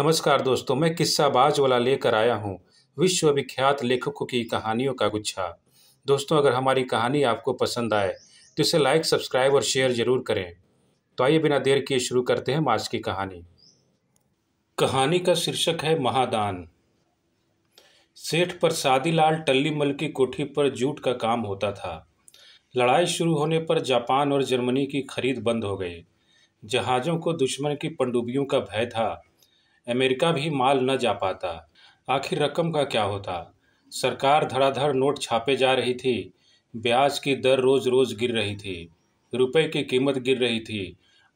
नमस्कार दोस्तों मैं किस्साबाज वाला लेकर आया हूँ विश्वविख्यात लेखकों की कहानियों का गुच्छा दोस्तों अगर हमारी कहानी आपको पसंद आए तो इसे लाइक सब्सक्राइब और शेयर जरूर करें तो आइए बिना देर किए शुरू करते हैं आज की कहानी कहानी का शीर्षक है महादान सेठ पर टल्ली टल्लीमल की कोठी पर जूट का काम होता था लड़ाई शुरू होने पर जापान और जर्मनी की खरीद बंद हो गई जहाज़ों को दुश्मन की पनडुब्बियों का भय था अमेरिका भी माल न जा पाता आखिर रकम का क्या होता सरकार धड़ाधड़ नोट छापे जा रही थी ब्याज की दर रोज़ रोज़ गिर रही थी रुपए की कीमत गिर रही थी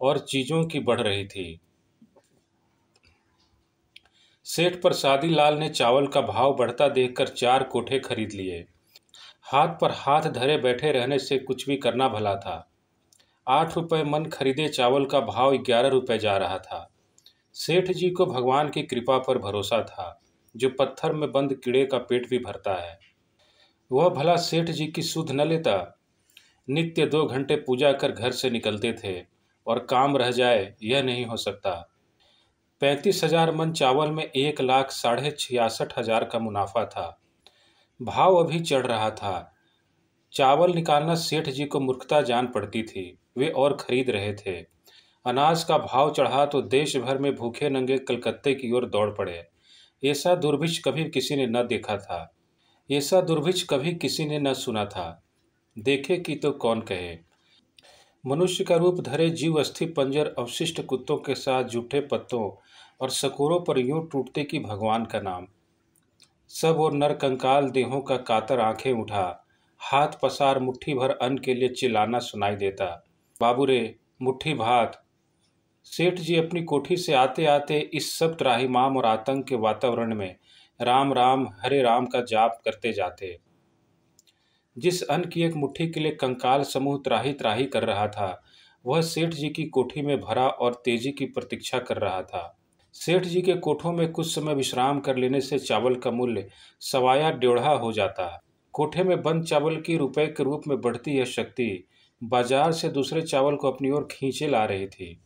और चीज़ों की बढ़ रही थी सेठ पर लाल ने चावल का भाव बढ़ता देखकर चार कोठे खरीद लिए हाथ पर हाथ धरे बैठे रहने से कुछ भी करना भला था आठ रुपये मन खरीदे चावल का भाव ग्यारह रुपये जा रहा था सेठ जी को भगवान की कृपा पर भरोसा था जो पत्थर में बंद कीड़े का पेट भी भरता है वह भला सेठ जी की सुध न लेता नित्य दो घंटे पूजा कर घर से निकलते थे और काम रह जाए यह नहीं हो सकता पैंतीस हजार मन चावल में एक लाख साढ़े छियासठ हजार का मुनाफा था भाव अभी चढ़ रहा था चावल निकालना सेठ जी को मूर्खता जान पड़ती थी वे और खरीद रहे थे अनाज का भाव चढ़ा तो देश भर में भूखे नंगे कलकत्ते की ओर दौड़ पड़े ऐसा दुर्भिक्ष कभी किसी ने न देखा था ऐसा दुर्भिक्ष कभी किसी ने न सुना था देखे कि तो कौन कहे मनुष्य का रूप धरे जीव अस्थि पंजर अवशिष्ट कुत्तों के साथ जूठे पत्तों और सकूरों पर यूं टूटते कि भगवान का नाम सब और नर कंकाल देहों का कातर आंखें उठा हाथ पसार मुट्ठी भर अन्न के लिए चिल्लाना सुनाई देता बाबू रे मुठ्ठी भात सेठ जी अपनी कोठी से आते आते इस सब माम और आतंक के वातावरण में राम राम हरे राम का जाप करते जाते जिस अन्न की एक मुट्ठी के लिए कंकाल समूह त्राही त्राही कर रहा था वह सेठ जी की कोठी में भरा और तेजी की प्रतीक्षा कर रहा था सेठ जी के कोठों में कुछ समय विश्राम कर लेने से चावल का मूल्य सवाया डेढ़ा हो जाता कोठे में बंद चावल की रुपए के रूप में बढ़ती यह शक्ति बाजार से दूसरे चावल को अपनी ओर खींचे ला रही थी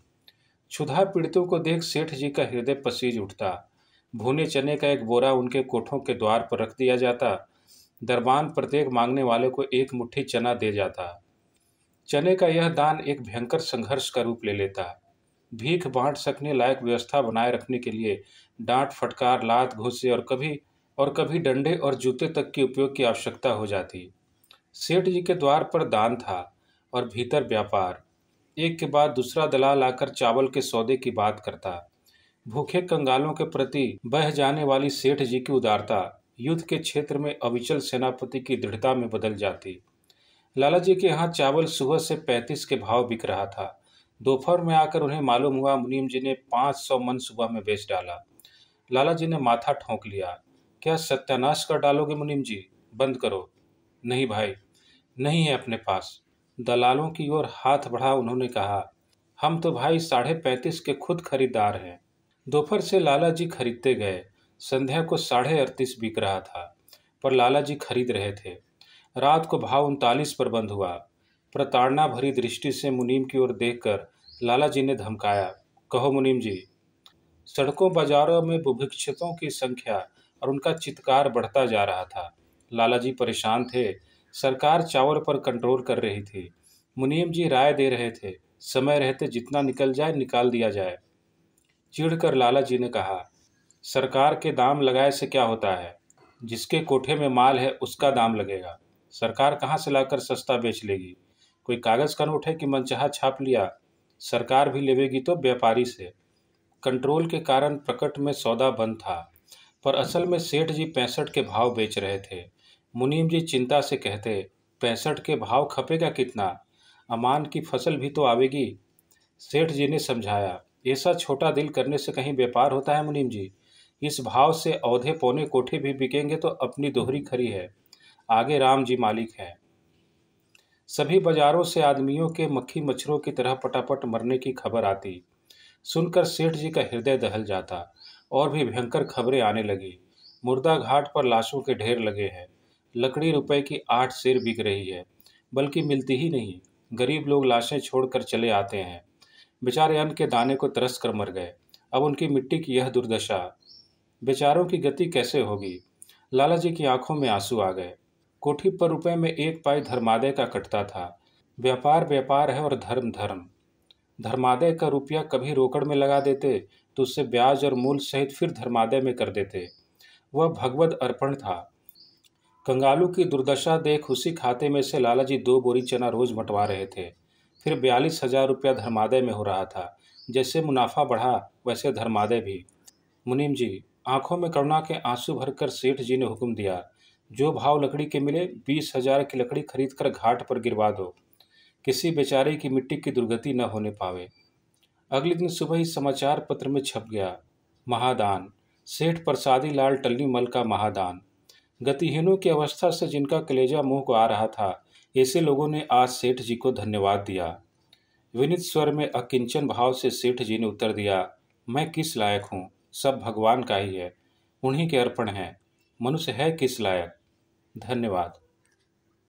क्षुधा पीड़ितों को देख सेठ जी का हृदय पसीज उठता भुने चने का एक बोरा उनके कोठों के द्वार पर रख दिया जाता दरबान प्रत्येक मांगने वाले को एक मुट्ठी चना दे जाता चने का यह दान एक भयंकर संघर्ष का रूप ले लेता भीख बांट सकने लायक व्यवस्था बनाए रखने के लिए डांट फटकार लात घूसे और कभी और कभी डंडे और जूते तक के उपयोग की आवश्यकता हो जाती सेठ जी के द्वार पर दान था और भीतर व्यापार एक के बाद दूसरा दलाल आकर चावल के सौदे की बात करता भूखे कंगालों के प्रति बह जाने वाली सेठ जी की उदारता युद्ध के क्षेत्र में अविचल सेनापति की दृढ़ता में बदल जाती लाला जी के यहाँ चावल सुबह से पैंतीस के भाव बिक रहा था दोपहर में आकर उन्हें मालूम हुआ मुनीम जी ने पाँच सौ मन सुबह में बेच डाला लाला जी ने माथा ठोंक लिया क्या सत्यानाश कर डालोगे मुनीम जी बंद करो नहीं भाई नहीं है अपने पास दलालों की ओर हाथ बढ़ा उन्होंने कहा हम तो भाई साढ़े पैंतीस के खुद खरीदार हैं दोपहर से लाला जी खरीदते गए संध्या को साढ़े अड़तीस बिक रहा था पर लाला जी खरीद रहे थे रात को भाव उनतालीस पर बंद हुआ प्रताड़ना भरी दृष्टि से मुनीम की ओर देखकर लाला जी ने धमकाया कहो मुनीम जी सड़कों बाजारों में बुभिक्षितों की संख्या और उनका चित्कार बढ़ता जा रहा था लाला जी परेशान थे सरकार चावल पर कंट्रोल कर रही थी मुनीम जी राय दे रहे थे समय रहते जितना निकल जाए निकाल दिया जाए चिढ़ कर लाला जी ने कहा सरकार के दाम लगाए से क्या होता है जिसके कोठे में माल है उसका दाम लगेगा सरकार कहाँ से लाकर सस्ता बेच लेगी कोई कागज़ कन उठे कि मनचाहा छाप लिया सरकार भी लेवेगी तो व्यापारी से कंट्रोल के कारण प्रकट में सौदा बंद था पर असल में सेठ जी पैंसठ के भाव बेच रहे थे मुनीम जी चिंता से कहते पैंसठ के भाव खपेगा कितना अमान की फसल भी तो आवेगी सेठ जी ने समझाया ऐसा छोटा दिल करने से कहीं व्यापार होता है मुनीम जी इस भाव से औधे पौने कोठे भी बिकेंगे तो अपनी दोहरी खरी है आगे राम जी मालिक हैं सभी बाजारों से आदमियों के मक्खी मच्छरों की तरह पटापट मरने की खबर आती सुनकर सेठ जी का हृदय दहल जाता और भी भयंकर खबरें आने लगी मुर्दा घाट पर लाशों के ढेर लगे हैं लकड़ी रुपए की आठ सिर बिक रही है बल्कि मिलती ही नहीं गरीब लोग लाशें छोड़कर चले आते हैं बेचारे अन्न के दाने को तरस कर मर गए अब उनकी मिट्टी की यह दुर्दशा बेचारों की गति कैसे होगी लाला जी की आंखों में आंसू आ गए कोठी पर रुपए में एक पाई धर्मादय का कटता था व्यापार व्यापार है और धर्म धर्म धर्मादय का रुपया कभी रोकड़ में लगा देते तो उससे ब्याज और मूल सहित फिर धर्मादय में कर देते वह भगवत अर्पण था कंगालू की दुर्दशा देख उसी खाते में से लाला जी दो बोरी चना रोज बंटवा रहे थे फिर बयालीस हजार रुपया धर्मादय में हो रहा था जैसे मुनाफा बढ़ा वैसे धर्मादय भी मुनीम जी आंखों में करुणा के आंसू भरकर सेठ जी ने हुक्म दिया जो भाव लकड़ी के मिले बीस हजार की लकड़ी खरीद कर घाट पर गिरवा दो किसी बेचारे की मिट्टी की दुर्गति न होने पावे अगले दिन सुबह ही समाचार पत्र में छप गया महादान सेठ प्रसादी लाल टल्ली मल का महादान गतिहीनों की अवस्था से जिनका कलेजा मुंह को आ रहा था ऐसे लोगों ने आज सेठ जी को धन्यवाद दिया विनित स्वर में अकिंचन भाव से सेठ जी ने उत्तर दिया मैं किस लायक हूँ सब भगवान का ही है उन्हीं के अर्पण हैं मनुष्य है किस लायक धन्यवाद